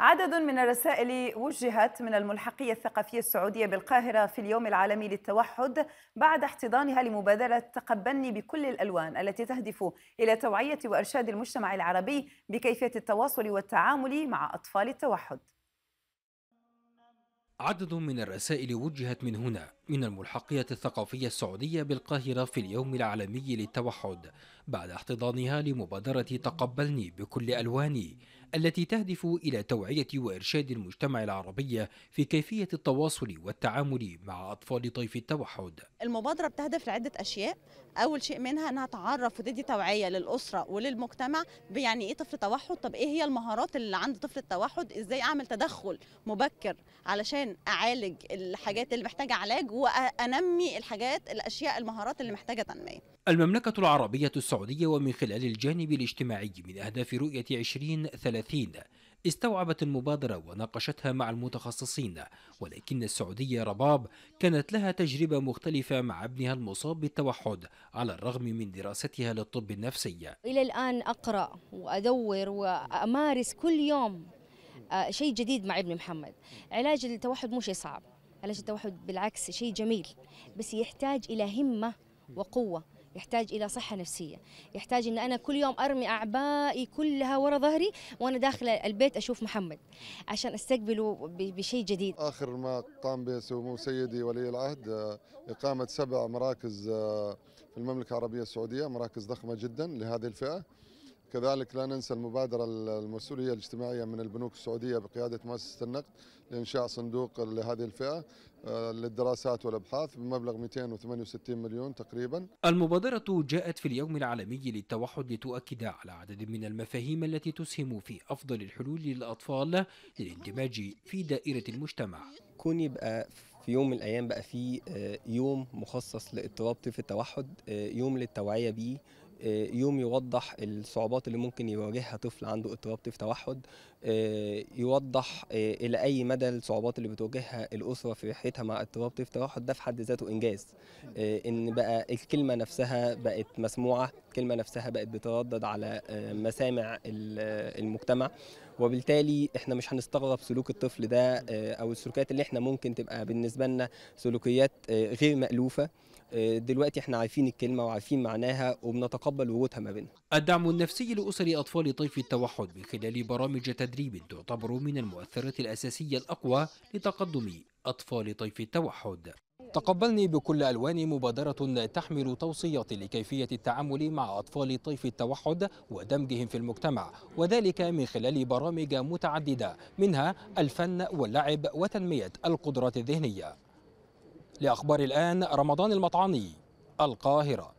عدد من الرسائل وجهت من الملحقية الثقافية السعودية بالقاهرة في اليوم العالمي للتوحد بعد احتضانها لمبادرة تقبلني بكل الألوان التي تهدف إلى توعية وإرشاد المجتمع العربي بكيفية التواصل والتعامل مع أطفال التوحد عدد من الرسائل وجهت من هنا من الملحقية الثقافية السعودية بالقاهرة في اليوم العالمي للتوحد بعد احتضانها لمبادرة تقبلني بكل ألواني التي تهدف إلى توعية وإرشاد المجتمع العربي في كيفية التواصل والتعامل مع أطفال طيف التوحد المبادرة بتهدف لعدة أشياء أول شيء منها أنها تعرف وتدي توعية للأسرة وللمجتمع بيعني إيه طفل توحد طب إيه هي المهارات اللي عند طفل التوحد إزاي أعمل تدخل مبكر علشان أعالج الحاجات اللي محتاجة علاج وأنمي الحاجات الأشياء المهارات اللي محتاجة تنمية المملكة العربية السعودية السعودية ومن خلال الجانب الاجتماعي من أهداف رؤية 2030 استوعبت المبادرة وناقشتها مع المتخصصين ولكن السعودية رباب كانت لها تجربة مختلفة مع ابنها المصاب بالتوحد على الرغم من دراستها للطب النفسي إلى الآن أقرأ وأدور وأمارس كل يوم آه، شيء جديد مع ابن محمد علاج التوحد مو شيء صعب علاج التوحد بالعكس شيء جميل بس يحتاج إلى همة وقوة يحتاج الى صحه نفسيه يحتاج ان انا كل يوم ارمي اعبائي كلها ورا ظهري وانا داخل البيت اشوف محمد عشان استقبله بشيء جديد اخر ما قام به سمو سيدي ولي العهد آه، اقامه سبع مراكز آه، في المملكه العربيه السعوديه مراكز ضخمه جدا لهذه الفئه كذلك لا ننسى المبادرة المسؤولية الاجتماعية من البنوك السعودية بقيادة مؤسسة النقد لإنشاء صندوق لهذه الفئة آه، للدراسات والأبحاث بمبلغ 268 مليون تقريبا المبادرة جاءت في اليوم العالمي للتوحد لتؤكد على عدد من المفاهيم التي تسهم في أفضل الحلول للأطفال للاندماج في دائرة المجتمع كون يبقى في يوم من الأيام بقى في آه، يوم مخصص لاضطراب طفل التوحد آه، يوم للتوعية بيه آه، يوم يوضح الصعوبات اللي ممكن يواجهها طفل عنده اضطراب طيف توحد آه، يوضح آه، الى اي مدى الصعوبات اللي بتواجهها الاسره في رحلتها مع اضطراب طيف توحد ده في حد ذاته انجاز ان بقى الكلمه نفسها بقت مسموعه الكلمة نفسها بقت بتردد على آه، مسامع آه، المجتمع وبالتالي احنا مش هنستغرب سلوك الطفل ده آه، او السلوكيات اللي احنا ممكن تبقى بالنسبه لنا سلوكيات غير مالوفه دلوقتي احنا عارفين الكلمه وعارفين معناها وبنتقبل وجودها ما بيننا. الدعم النفسي لاسر اطفال طيف التوحد من خلال برامج تدريب تعتبر من المؤثرات الاساسيه الاقوى لتقدم اطفال طيف التوحد. تقبلني بكل ألوان مبادرة تحمل توصيات لكيفية التعامل مع أطفال طيف التوحد ودمجهم في المجتمع وذلك من خلال برامج متعددة منها الفن واللعب وتنمية القدرات الذهنية لأخبار الآن رمضان المطعاني القاهرة